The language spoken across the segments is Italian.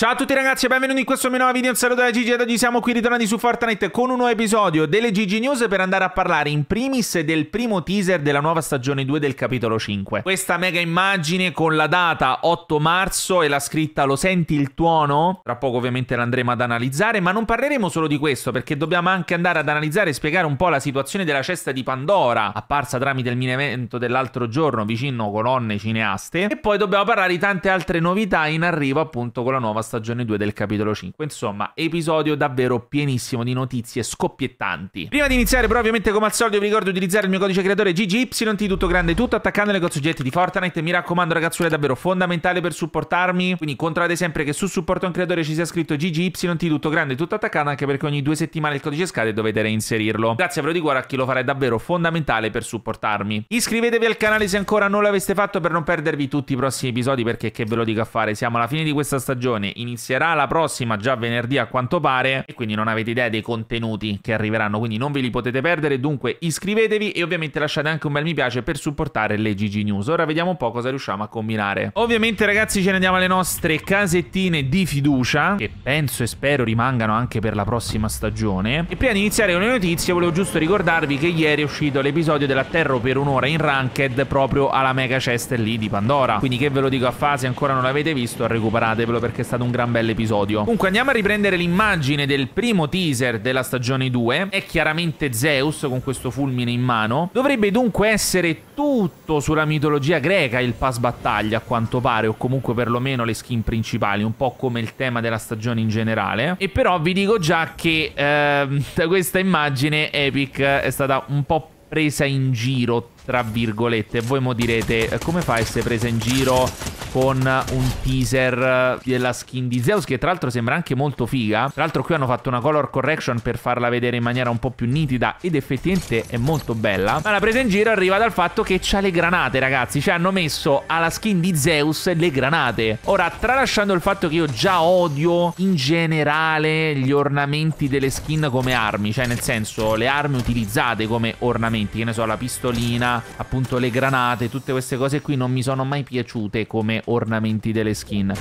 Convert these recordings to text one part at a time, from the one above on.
Ciao a tutti ragazzi e benvenuti in questo mio nuovo video, un saluto da Gigi ed oggi siamo qui ritornati su Fortnite con un nuovo episodio delle Gigi News per andare a parlare in primis del primo teaser della nuova stagione 2 del capitolo 5. Questa mega immagine con la data 8 marzo e la scritta lo senti il tuono? Tra poco ovviamente l'andremo ad analizzare, ma non parleremo solo di questo perché dobbiamo anche andare ad analizzare e spiegare un po' la situazione della cesta di Pandora apparsa tramite il mini evento dell'altro giorno vicino colonne cineaste e poi dobbiamo parlare di tante altre novità in arrivo appunto con la nuova stagione stagione 2 del capitolo 5. Insomma, episodio davvero pienissimo di notizie scoppiettanti. Prima di iniziare, però, ovviamente, come al solito, vi ricordo di utilizzare il mio codice creatore GGYT, tutto grande tutto, attaccandole con soggetti di Fortnite. Mi raccomando, ragazzuole, è davvero fondamentale per supportarmi. Quindi controllate sempre che su supporto a un creatore ci sia scritto GGYT, tutto grande tutto attaccato, anche perché ogni due settimane il codice scade e dovete reinserirlo. Grazie però di cuore a chi lo farà, è davvero fondamentale per supportarmi. Iscrivetevi al canale se ancora non l'aveste fatto per non perdervi tutti i prossimi episodi, perché che ve lo dico a fare, siamo alla fine di questa stagione, inizierà la prossima già venerdì a quanto pare e quindi non avete idea dei contenuti che arriveranno, quindi non ve li potete perdere, dunque iscrivetevi e ovviamente lasciate anche un bel mi piace per supportare le GG News. Ora vediamo un po' cosa riusciamo a combinare. Ovviamente ragazzi ce ne andiamo alle nostre casettine di fiducia che penso e spero rimangano anche per la prossima stagione e prima di iniziare con le notizie volevo giusto ricordarvi che ieri è uscito l'episodio dell'atterro per un'ora in Ranked proprio alla Mega Chest lì di Pandora, quindi che ve lo dico a fase ancora non l'avete visto recuperatevelo perché è stato un un gran bel episodio. Comunque andiamo a riprendere l'immagine del primo teaser della stagione 2. È chiaramente Zeus con questo fulmine in mano. Dovrebbe dunque essere tutto sulla mitologia greca il pass battaglia a quanto pare, o comunque perlomeno le skin principali, un po' come il tema della stagione in generale. E però vi dico già che eh, questa immagine Epic è stata un po' presa in giro, tra virgolette. Voi mo direte, eh, come fa a essere presa in giro con un teaser della skin di Zeus che tra l'altro sembra anche molto figa. Tra l'altro qui hanno fatto una color correction per farla vedere in maniera un po' più nitida ed effettivamente è molto bella. Ma la presa in giro arriva dal fatto che c'ha le granate ragazzi, cioè hanno messo alla skin di Zeus le granate. Ora tralasciando il fatto che io già odio in generale gli ornamenti delle skin come armi, cioè nel senso le armi utilizzate come ornamenti, che ne so la pistolina, appunto le granate, tutte queste cose qui non mi sono mai piaciute come ornamenti delle skin.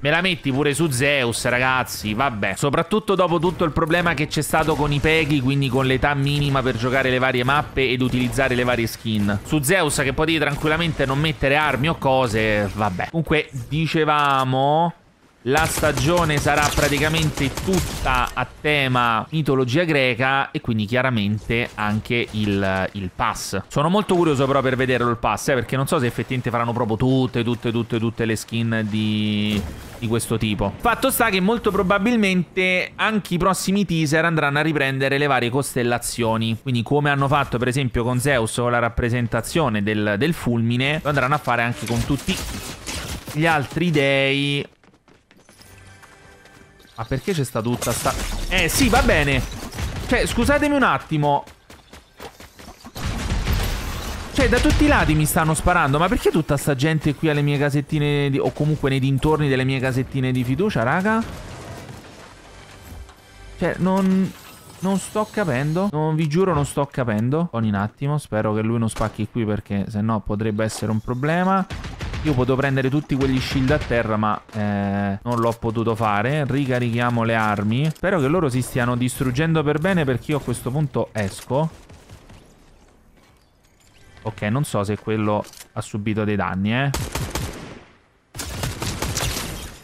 Me la metti pure su Zeus, ragazzi, vabbè. Soprattutto dopo tutto il problema che c'è stato con i peghi, quindi con l'età minima per giocare le varie mappe ed utilizzare le varie skin. Su Zeus che potevi tranquillamente non mettere armi o cose, vabbè. Comunque, dicevamo... La stagione sarà praticamente tutta a tema mitologia greca e quindi chiaramente anche il, il pass. Sono molto curioso però per vederlo il pass, eh, perché non so se effettivamente faranno proprio tutte, tutte, tutte, tutte le skin di, di questo tipo. Fatto sta che molto probabilmente anche i prossimi teaser andranno a riprendere le varie costellazioni. Quindi come hanno fatto per esempio con Zeus o la rappresentazione del, del fulmine, lo andranno a fare anche con tutti gli altri dei ma perché c'è sta tutta sta... Eh, sì, va bene. Cioè, scusatemi un attimo. Cioè, da tutti i lati mi stanno sparando. Ma perché tutta sta gente qui alle mie casettine di... O comunque nei dintorni delle mie casettine di fiducia, raga? Cioè, non... Non sto capendo. Non vi giuro, non sto capendo. Ogni un attimo. Spero che lui non spacchi qui perché se no potrebbe essere un problema. Io potevo prendere tutti quegli shield a terra ma eh, non l'ho potuto fare Ricarichiamo le armi Spero che loro si stiano distruggendo per bene perché io a questo punto esco Ok non so se quello ha subito dei danni eh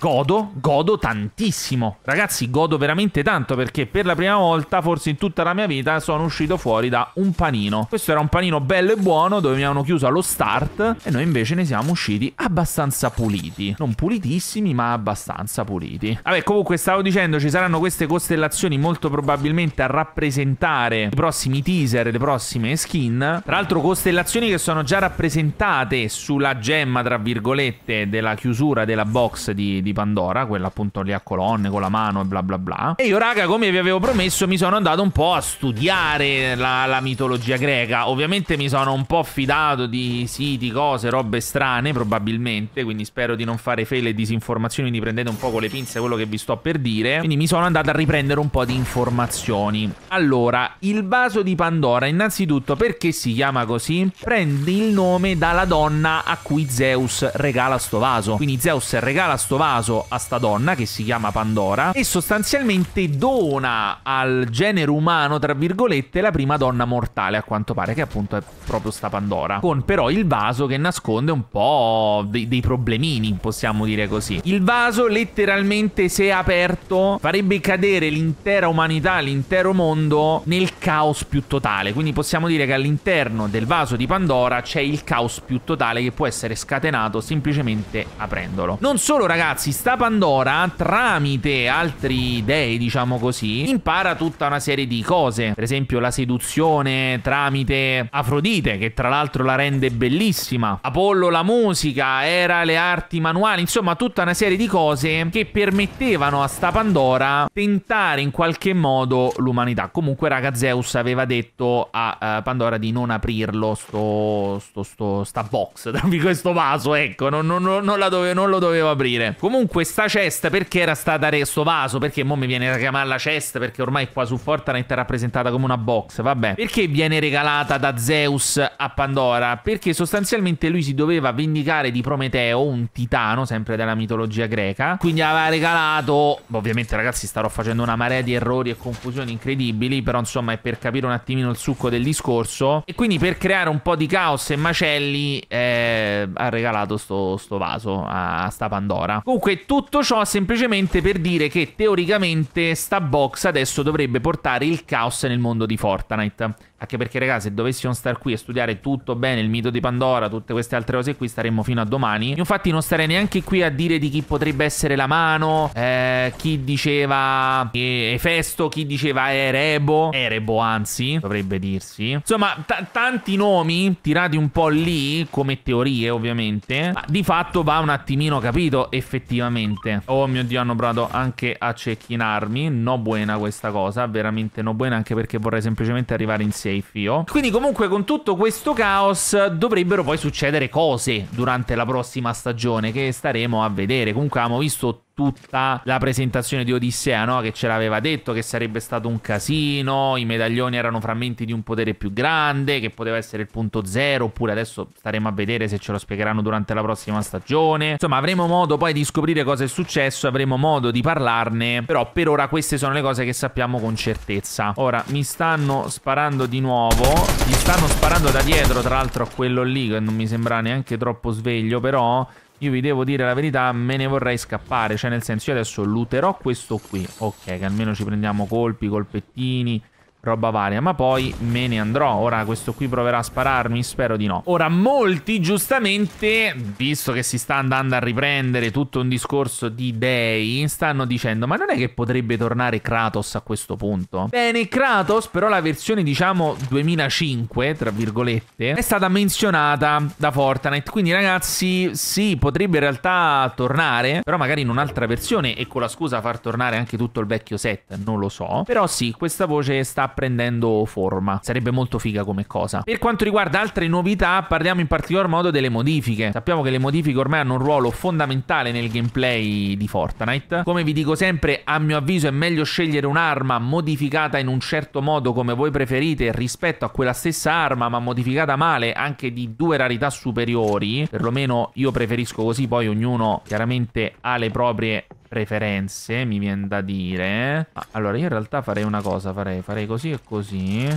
godo, godo tantissimo. Ragazzi, godo veramente tanto perché per la prima volta, forse in tutta la mia vita, sono uscito fuori da un panino. Questo era un panino bello e buono dove mi hanno chiuso allo start e noi invece ne siamo usciti abbastanza puliti. Non pulitissimi, ma abbastanza puliti. Vabbè, comunque stavo dicendo, ci saranno queste costellazioni molto probabilmente a rappresentare i prossimi teaser, le prossime skin. Tra l'altro costellazioni che sono già rappresentate sulla gemma, tra virgolette, della chiusura della box di, di di Pandora, quella appunto lì a colonne con la mano e bla bla bla. E io raga, come vi avevo promesso, mi sono andato un po' a studiare la, la mitologia greca. Ovviamente mi sono un po' fidato di siti, cose, robe strane probabilmente, quindi spero di non fare fele e disinformazioni, quindi prendete un po' con le pinze quello che vi sto per dire. Quindi mi sono andato a riprendere un po' di informazioni. Allora, il vaso di Pandora, innanzitutto perché si chiama così? Prende il nome dalla donna a cui Zeus regala sto vaso. Quindi Zeus regala sto vaso caso a sta donna che si chiama Pandora e sostanzialmente dona al genere umano, tra virgolette, la prima donna mortale a quanto pare, che appunto è proprio sta Pandora, con però il vaso che nasconde un po' dei, dei problemini, possiamo dire così. Il vaso letteralmente se aperto farebbe cadere l'intera umanità, l'intero mondo nel caos più totale, quindi possiamo dire che all'interno del vaso di Pandora c'è il caos più totale che può essere scatenato semplicemente aprendolo. Non solo ragazzi, ragazzi, sta Pandora, tramite altri dei, diciamo così, impara tutta una serie di cose. Per esempio la seduzione tramite Afrodite, che tra l'altro la rende bellissima. Apollo la musica, Era le arti manuali, insomma tutta una serie di cose che permettevano a sta Pandora tentare in qualche modo l'umanità. Comunque, raga, Zeus aveva detto a uh, Pandora di non aprirlo, sto, sto, sto, sta box, questo vaso, ecco, non, non, non, dove, non lo doveva aprire. Comunque comunque sta chest perché era stata resto vaso? Perché mo mi viene da chiamarla cesta perché ormai qua su Fortnite è rappresentata come una box, vabbè. Perché viene regalata da Zeus a Pandora? Perché sostanzialmente lui si doveva vendicare di Prometeo, un titano, sempre della mitologia greca. Quindi aveva regalato... Ovviamente ragazzi starò facendo una marea di errori e confusioni incredibili, però insomma è per capire un attimino il succo del discorso. E quindi per creare un po' di caos e macelli eh, ha regalato sto, sto vaso a sta Pandora. Comunque Comunque tutto ciò semplicemente per dire che teoricamente sta box adesso dovrebbe portare il caos nel mondo di Fortnite. Anche perché ragazzi, se dovessimo star qui e studiare tutto bene, il mito di Pandora, tutte queste altre cose qui, staremmo fino a domani. Infatti non starei neanche qui a dire di chi potrebbe essere la mano, eh, chi diceva eh, Efesto, chi diceva Erebo, Erebo anzi, dovrebbe dirsi. Insomma, tanti nomi tirati un po' lì, come teorie ovviamente, ma di fatto va un attimino capito effettivamente effettivamente. Oh mio Dio, hanno provato anche a cecchinarmi. No buena questa cosa, veramente no buena, anche perché vorrei semplicemente arrivare in safe io. Quindi comunque con tutto questo caos dovrebbero poi succedere cose durante la prossima stagione che staremo a vedere. Comunque abbiamo visto tutta la presentazione di Odissea, no? Che ce l'aveva detto che sarebbe stato un casino, i medaglioni erano frammenti di un potere più grande, che poteva essere il punto zero, oppure adesso staremo a vedere se ce lo spiegheranno durante la prossima stagione. Insomma, avremo modo poi di scoprire cosa è successo, avremo modo di parlarne, però per ora queste sono le cose che sappiamo con certezza. Ora, mi stanno sparando di nuovo, mi stanno sparando da dietro, tra l'altro a quello lì, che non mi sembra neanche troppo sveglio, però... Io vi devo dire la verità, me ne vorrei scappare. Cioè, nel senso, io adesso looterò questo qui. Ok, che almeno ci prendiamo colpi, colpettini roba varia Ma poi me ne andrò Ora questo qui proverà a spararmi? Spero di no Ora molti giustamente Visto che si sta andando a riprendere tutto un discorso di dei Stanno dicendo ma non è che potrebbe tornare Kratos a questo punto? Bene Kratos però la versione diciamo 2005 tra virgolette È stata menzionata da Fortnite Quindi ragazzi sì potrebbe in realtà tornare Però magari in un'altra versione E con la scusa far tornare anche tutto il vecchio set Non lo so Però sì questa voce sta prendendo forma. Sarebbe molto figa come cosa. Per quanto riguarda altre novità, parliamo in particolar modo delle modifiche. Sappiamo che le modifiche ormai hanno un ruolo fondamentale nel gameplay di Fortnite. Come vi dico sempre, a mio avviso è meglio scegliere un'arma modificata in un certo modo come voi preferite rispetto a quella stessa arma, ma modificata male anche di due rarità superiori. Perlomeno io preferisco così, poi ognuno chiaramente ha le proprie preferenze, mi viene da dire. Ah, allora, io in realtà farei una cosa, farei, farei così e così.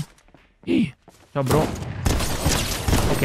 Ih, ciao bro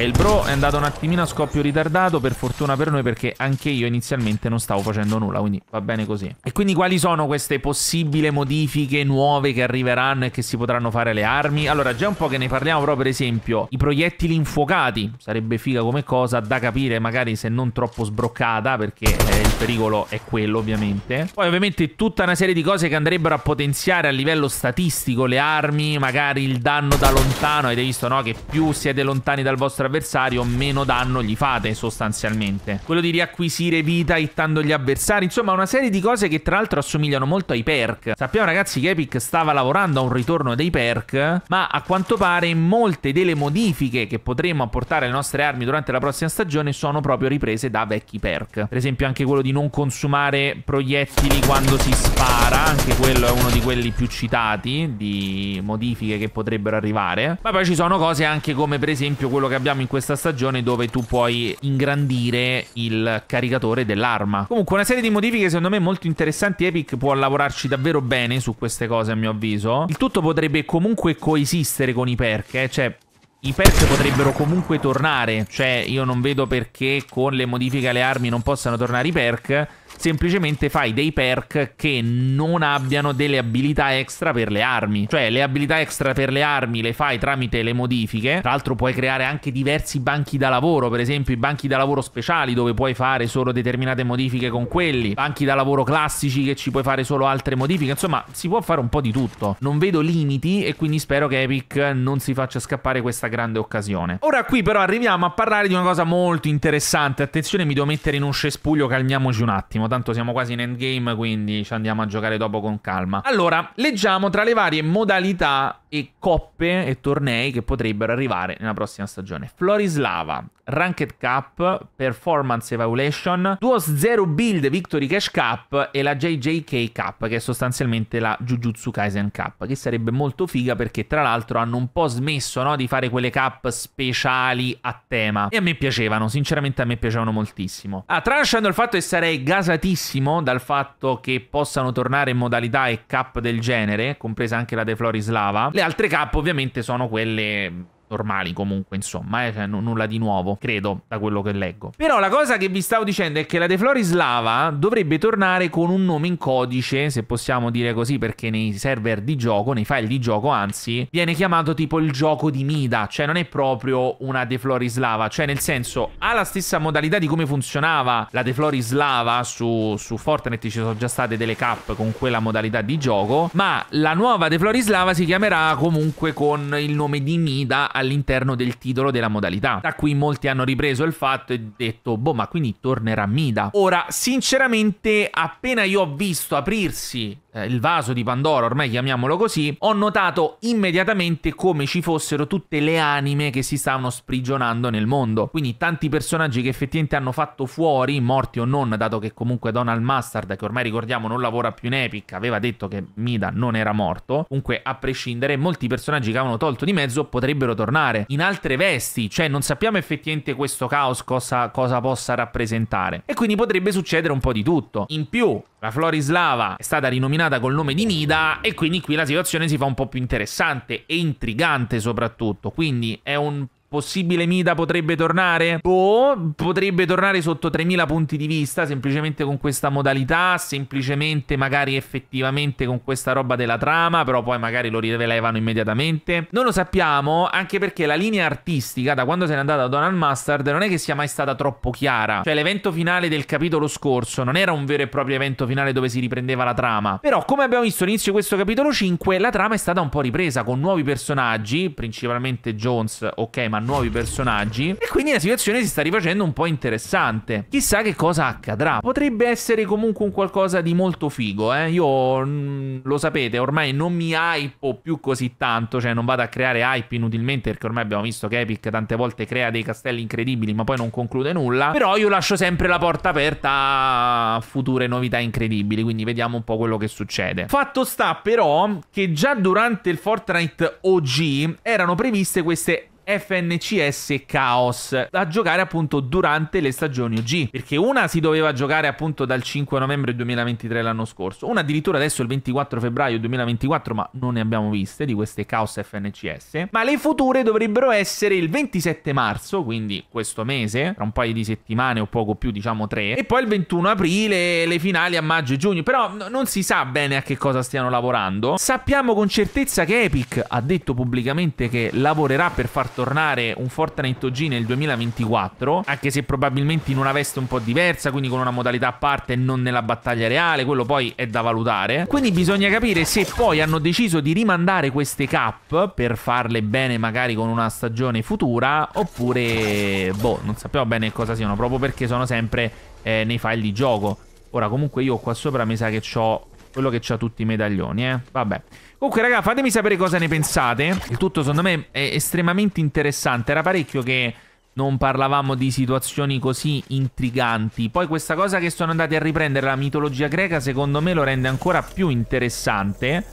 il bro è andato un attimino a scoppio ritardato, per fortuna per noi, perché anche io inizialmente non stavo facendo nulla, quindi va bene così. E quindi quali sono queste possibili modifiche nuove che arriveranno e che si potranno fare alle armi? Allora, già un po' che ne parliamo, però per esempio i proiettili infuocati, sarebbe figa come cosa, da capire magari se non troppo sbroccata, perché eh, il pericolo è quello ovviamente. Poi ovviamente tutta una serie di cose che andrebbero a potenziare a livello statistico le armi, magari il danno da lontano, avete visto no? Che più siete lontani dal vostro avversario meno danno gli fate sostanzialmente. Quello di riacquisire vita hittando gli avversari, insomma una serie di cose che tra l'altro assomigliano molto ai perk. Sappiamo ragazzi che Epic stava lavorando a un ritorno dei perk, ma a quanto pare molte delle modifiche che potremmo apportare alle nostre armi durante la prossima stagione sono proprio riprese da vecchi perk. Per esempio anche quello di non consumare proiettili quando si spara, anche quello è uno di quelli più citati di modifiche che potrebbero arrivare. Ma poi ci sono cose anche come per esempio quello che abbiamo abbiamo in questa stagione dove tu puoi ingrandire il caricatore dell'arma. Comunque una serie di modifiche secondo me molto interessanti. Epic può lavorarci davvero bene su queste cose a mio avviso. Il tutto potrebbe comunque coesistere con i perk, eh? cioè i perk potrebbero comunque tornare, cioè io non vedo perché con le modifiche alle armi non possano tornare i perk semplicemente fai dei perk che non abbiano delle abilità extra per le armi. Cioè le abilità extra per le armi le fai tramite le modifiche. Tra l'altro puoi creare anche diversi banchi da lavoro, per esempio i banchi da lavoro speciali dove puoi fare solo determinate modifiche con quelli, banchi da lavoro classici che ci puoi fare solo altre modifiche, insomma si può fare un po' di tutto. Non vedo limiti e quindi spero che Epic non si faccia scappare questa grande occasione. Ora qui però arriviamo a parlare di una cosa molto interessante, attenzione mi devo mettere in un cespuglio, calmiamoci un attimo tanto siamo quasi in endgame, quindi ci andiamo a giocare dopo con calma. Allora, leggiamo tra le varie modalità e coppe e tornei che potrebbero arrivare nella prossima stagione. Florislava, Ranked Cup, Performance Evaluation, Duos Zero Build Victory Cash Cup e la JJK Cup, che è sostanzialmente la Jujutsu Kaisen Cup, che sarebbe molto figa perché tra l'altro hanno un po' smesso no, di fare quelle cup speciali a tema. E a me piacevano, sinceramente a me piacevano moltissimo. Ah, tralasciando il fatto che sarei gasatissimo dal fatto che possano tornare in modalità e cup del genere, compresa anche la De Florislava, le altre K ovviamente sono quelle normali comunque, insomma, eh? cioè, n- nulla di nuovo, credo, da quello che leggo. Però la cosa che vi stavo dicendo è che la De Floris Lava dovrebbe tornare con un nome in codice, se possiamo dire così, perché nei server di gioco, nei file di gioco, anzi, viene chiamato tipo il gioco di Mida, cioè non è proprio una De Floris Lava, cioè nel senso ha la stessa modalità di come funzionava la De Floris Lava su, su Fortnite, ci sono già state delle cap con quella modalità di gioco, ma la nuova De Floris Lava si chiamerà comunque con il nome di Mida all'interno del titolo della modalità. Da qui molti hanno ripreso il fatto e detto, boh, ma quindi tornerà Mida. Ora, sinceramente, appena io ho visto aprirsi eh, il vaso di Pandora, ormai chiamiamolo così, ho notato immediatamente come ci fossero tutte le anime che si stavano sprigionando nel mondo. Quindi tanti personaggi che effettivamente hanno fatto fuori, morti o non, dato che comunque Donald Mustard, che ormai ricordiamo non lavora più in Epic, aveva detto che Mida non era morto. Comunque, a prescindere, molti personaggi che avevano tolto di mezzo potrebbero tornare in altre vesti, cioè non sappiamo effettivamente questo caos cosa, cosa possa rappresentare. E quindi potrebbe succedere un po' di tutto. In più, la Florislava è stata rinominata col nome di Nida e quindi qui la situazione si fa un po' più interessante e intrigante soprattutto, quindi è un Possibile Mida potrebbe tornare? Boh, potrebbe tornare sotto 3000 punti di vista, semplicemente con questa modalità, semplicemente magari effettivamente con questa roba della trama, però poi magari lo rivelevano immediatamente. Non lo sappiamo, anche perché la linea artistica, da quando se n'è andata Donald Mustard, non è che sia mai stata troppo chiara. Cioè l'evento finale del capitolo scorso non era un vero e proprio evento finale dove si riprendeva la trama. Però come abbiamo visto all'inizio di questo capitolo 5, la trama è stata un po' ripresa con nuovi personaggi, principalmente Jones, ok, ma ma nuovi personaggi. E quindi la situazione si sta rifacendo un po' interessante. Chissà che cosa accadrà. Potrebbe essere comunque un qualcosa di molto figo, eh. Io mm, lo sapete, ormai non mi hypo più così tanto, cioè non vado a creare hype inutilmente perché ormai abbiamo visto che Epic tante volte crea dei castelli incredibili ma poi non conclude nulla. Però io lascio sempre la porta aperta a future novità incredibili, quindi vediamo un po' quello che succede. Fatto sta però che già durante il Fortnite OG erano previste queste FNCS Chaos da giocare appunto durante le stagioni OG perché una si doveva giocare appunto dal 5 novembre 2023 l'anno scorso una addirittura adesso il 24 febbraio 2024 ma non ne abbiamo viste di queste Chaos FNCS ma le future dovrebbero essere il 27 marzo quindi questo mese tra un paio di settimane o poco più diciamo tre e poi il 21 aprile le finali a maggio e giugno però n- non si sa bene a che cosa stiano lavorando sappiamo con certezza che Epic ha detto pubblicamente che lavorerà per far tornare un Fortnite OG nel 2024, anche se probabilmente in una veste un po' diversa, quindi con una modalità a parte e non nella battaglia reale, quello poi è da valutare. Quindi bisogna capire se poi hanno deciso di rimandare queste cap per farle bene magari con una stagione futura, oppure boh, non sappiamo bene cosa siano, proprio perché sono sempre eh, nei file di gioco. Ora comunque io qua sopra mi sa che ho quello che ha tutti i medaglioni, eh. Vabbè. Comunque, raga, fatemi sapere cosa ne pensate. Il tutto, secondo me, è estremamente interessante. Era parecchio che non parlavamo di situazioni così intriganti. Poi questa cosa che sono andati a riprendere la mitologia greca, secondo me lo rende ancora più interessante.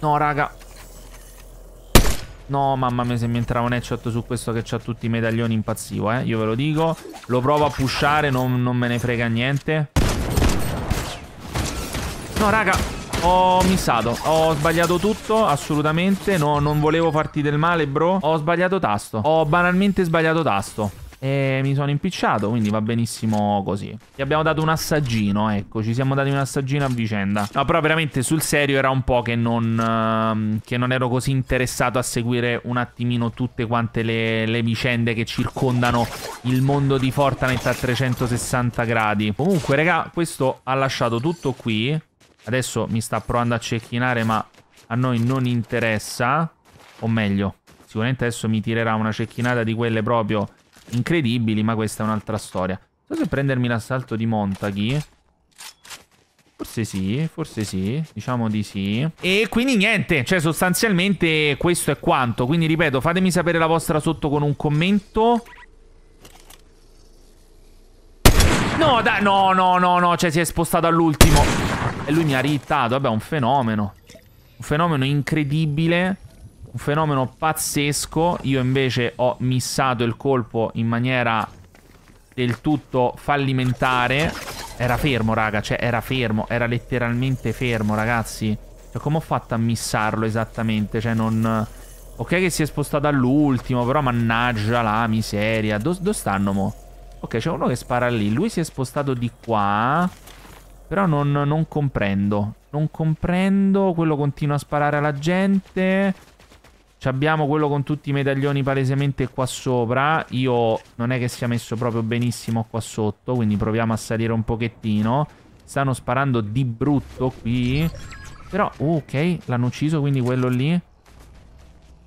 No, raga. No, mamma mia, se mi entrava un headshot su questo che ha tutti i medaglioni impazzivo, eh. Io ve lo dico. Lo provo a pushare, non, non me ne frega niente. No, raga. Ho missato. Ho sbagliato tutto, assolutamente. No, non volevo farti del male, bro. Ho sbagliato tasto. Ho banalmente sbagliato tasto. E mi sono impicciato, quindi va benissimo così. Gli abbiamo dato un assaggino, ecco, ci siamo dati un assaggino a vicenda. No, però veramente sul serio era un po' che non, uh, che non ero così interessato a seguire un attimino tutte quante le, le, vicende che circondano il mondo di Fortnite a 360 gradi. Comunque, raga, questo ha lasciato tutto qui. Adesso mi sta provando a cecchinare, ma a noi non interessa. O meglio, sicuramente adesso mi tirerà una cecchinata di quelle proprio incredibili, ma questa è un'altra storia. Non so se prendermi l'assalto di Montaghi. Forse sì, forse sì, diciamo di sì. E quindi niente, cioè sostanzialmente questo è quanto. Quindi ripeto, fatemi sapere la vostra sotto con un commento. No, dai, no, no, no, no, cioè si è spostato all'ultimo. E lui mi ha riittato, vabbè, un fenomeno. Un fenomeno incredibile, un fenomeno pazzesco. Io invece ho missato il colpo in maniera del tutto fallimentare. Era fermo, raga, cioè era fermo, era letteralmente fermo, ragazzi. Cioè, come ho fatto a missarlo esattamente? Cioè, non... Ok che si è spostato all'ultimo, però mannaggia la miseria. Dove do stanno mo'? Ok, c'è uno che spara lì. Lui si è spostato di qua. Però non, non comprendo. Non comprendo. Quello continua a sparare alla gente. Ci abbiamo quello con tutti i medaglioni palesemente qua sopra. Io non è che sia messo proprio benissimo qua sotto, quindi proviamo a salire un pochettino. Stanno sparando di brutto qui. Però, uh, ok, l'hanno ucciso, quindi quello lì.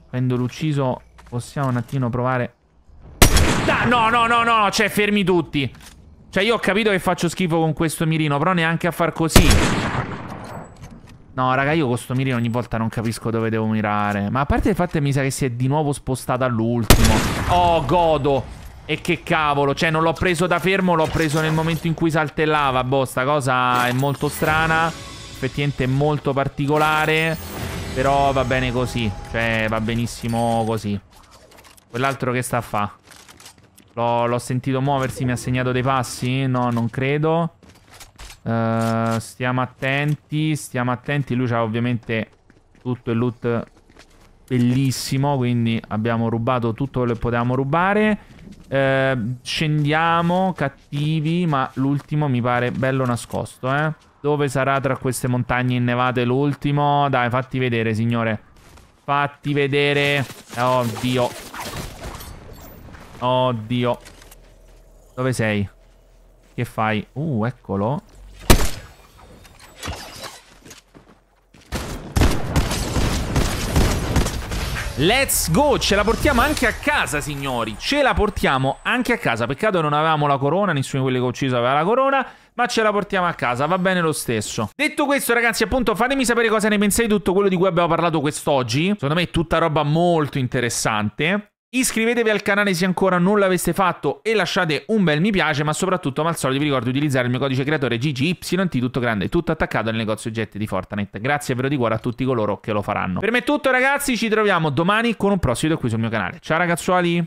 Avendolo ucciso, possiamo un attimo provare... Ah, no, no, no, no, cioè, fermi tutti. Cioè io ho capito che faccio schifo con questo mirino Però neanche a far così No raga io con questo mirino ogni volta non capisco dove devo mirare Ma a parte il fatto che mi sa che si è di nuovo spostato all'ultimo Oh godo e che cavolo, cioè non l'ho preso da fermo, l'ho preso nel momento in cui saltellava, boh, sta cosa è molto strana, effettivamente è molto particolare, però va bene così, cioè va benissimo così. Quell'altro che sta a fa'? L'ho sentito muoversi, mi ha segnato dei passi? No, non credo. Uh, stiamo attenti, stiamo attenti. Lui ha ovviamente tutto il loot bellissimo, quindi abbiamo rubato tutto quello che potevamo rubare. Uh, scendiamo, cattivi, ma l'ultimo mi pare bello nascosto, eh. Dove sarà tra queste montagne innevate l'ultimo? Dai, fatti vedere, signore. Fatti vedere. Eh, oddio. Oddio. Dove sei? Che fai? Uh, eccolo. Let's go, ce la portiamo anche a casa signori, ce la portiamo anche a casa, peccato che non avevamo la corona, nessuno di quelli che ho ucciso aveva la corona, ma ce la portiamo a casa, va bene lo stesso. Detto questo ragazzi appunto fatemi sapere cosa ne pensate di tutto quello di cui abbiamo parlato quest'oggi, secondo me è tutta roba molto interessante, Iscrivetevi al canale se ancora non l'aveste fatto e lasciate un bel mi piace, ma soprattutto, come al solito, vi ricordo di utilizzare il mio codice creatore GGYT, tutto grande, tutto attaccato al negozio oggetti di Fortnite. Grazie davvero di cuore a tutti coloro che lo faranno. Per me è tutto ragazzi, ci troviamo domani con un prossimo video qui sul mio canale. Ciao ragazzuoli!